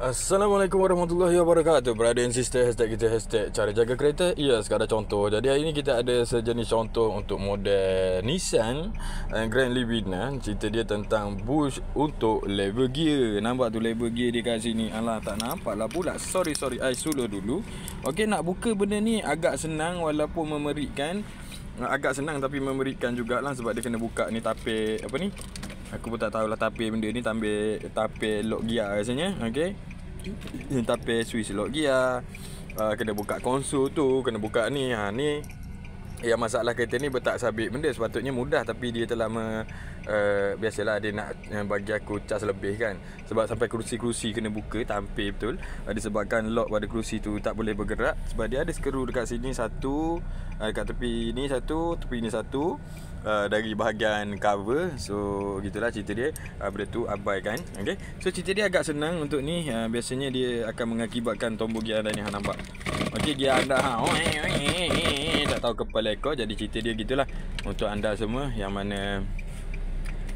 Assalamualaikum warahmatullahi wabarakatuh Brother and sister Hashtag kita hashtag Cara jaga kereta Ya yes, sekadar contoh Jadi hari ini kita ada Sejenis contoh Untuk model Nissan Grand Livina Cerita dia tentang Bush untuk Level gear Nampak tu level gear Dia kat sini Alah tak nampak lah pula Sorry sorry I suluh dulu Okay nak buka benda ni Agak senang Walaupun memerikan Agak senang tapi memerikan jugalah Sebab dia kena buka ni tapi Apa ni Aku pun tak tahulah tapi benda ni tambah tapi lock gear rasanya. Okey. Yang tapi switch lock gear. Uh, ah, kena buka konsol tu, kena buka ni. Ha ni Ya masalah kereta ni betak sabit benda sepatutnya mudah tapi dia telah me, uh, biasalah dia nak uh, bagi aku cas lebih kan sebab sampai kerusi-kerusi kena buka tampil betul uh, disebabkan lock pada kerusi tu tak boleh bergerak sebab dia ada skru dekat sini satu uh, dekat tepi ni satu tepi ni satu dari bahagian cover so gitulah cerita dia uh, benda tu abaikan okey so cerita dia agak senang untuk ni uh, biasanya dia akan mengakibatkan tombol gear anda ni hang nampak okey dia ada, ha oh, eh, eh, eh, tak tahu kepala ekor jadi cerita dia gitulah untuk anda semua yang mana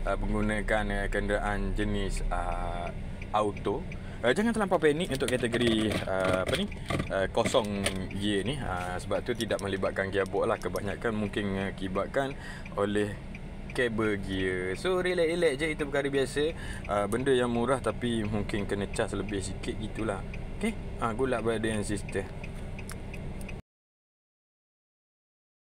uh, menggunakan uh, kenderaan jenis uh, auto Eh, jangan terlampau panik untuk kategori uh, apa ni uh, kosong gear ni uh, sebab tu tidak melibatkan gearbox lah kebanyakan mungkin kibatkan oleh kabel gear so relax-relax je itu perkara biasa uh, benda yang murah tapi mungkin kena cas lebih sikit gitulah okey ah uh, good luck brother and sister